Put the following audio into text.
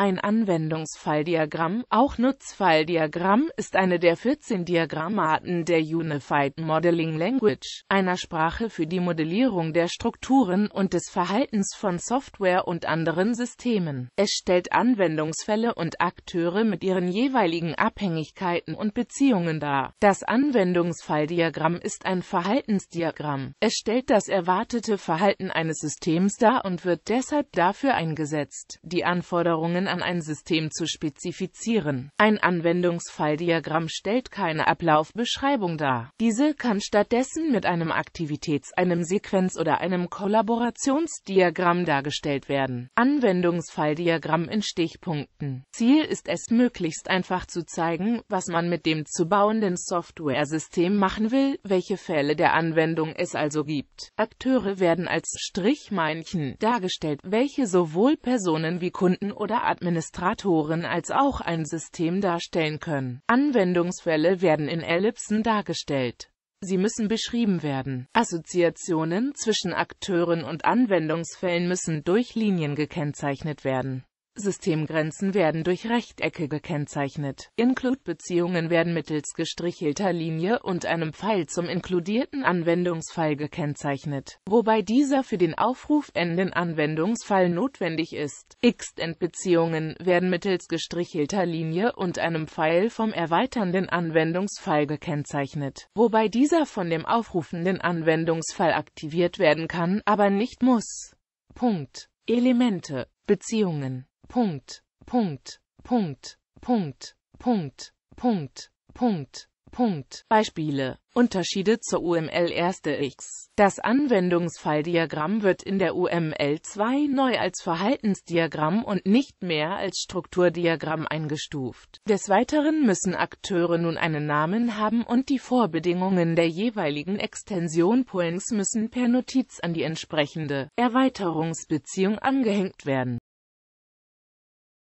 Ein Anwendungsfalldiagramm, auch Nutzfalldiagramm, ist eine der 14 Diagrammarten der Unified Modeling Language, einer Sprache für die Modellierung der Strukturen und des Verhaltens von Software und anderen Systemen. Es stellt Anwendungsfälle und Akteure mit ihren jeweiligen Abhängigkeiten und Beziehungen dar. Das Anwendungsfalldiagramm ist ein Verhaltensdiagramm. Es stellt das erwartete Verhalten eines Systems dar und wird deshalb dafür eingesetzt. Die Anforderungen an ein System zu spezifizieren. Ein Anwendungsfalldiagramm stellt keine Ablaufbeschreibung dar. Diese kann stattdessen mit einem Aktivitäts-, einem Sequenz- oder einem Kollaborationsdiagramm dargestellt werden. Anwendungsfalldiagramm in Stichpunkten. Ziel ist es, möglichst einfach zu zeigen, was man mit dem zu bauenden Software-System machen will, welche Fälle der Anwendung es also gibt. Akteure werden als Strichmeinchen dargestellt, welche sowohl Personen wie Kunden oder Administratoren als auch ein System darstellen können. Anwendungsfälle werden in Ellipsen dargestellt. Sie müssen beschrieben werden. Assoziationen zwischen Akteuren und Anwendungsfällen müssen durch Linien gekennzeichnet werden. Systemgrenzen werden durch Rechtecke gekennzeichnet. Include-Beziehungen werden mittels gestrichelter Linie und einem Pfeil zum inkludierten Anwendungsfall gekennzeichnet, wobei dieser für den aufrufenden Anwendungsfall notwendig ist. Extend-Beziehungen werden mittels gestrichelter Linie und einem Pfeil vom erweiternden Anwendungsfall gekennzeichnet, wobei dieser von dem aufrufenden Anwendungsfall aktiviert werden kann, aber nicht muss. Punkt. Elemente, Beziehungen Punkt, Punkt, Punkt, Punkt, Punkt, Punkt, Punkt. Punkt. Beispiele. Unterschiede zur UML 1. X. Das Anwendungsfalldiagramm wird in der UML 2 neu als Verhaltensdiagramm und nicht mehr als Strukturdiagramm eingestuft. Des Weiteren müssen Akteure nun einen Namen haben und die Vorbedingungen der jeweiligen Extension Points müssen per Notiz an die entsprechende Erweiterungsbeziehung angehängt werden.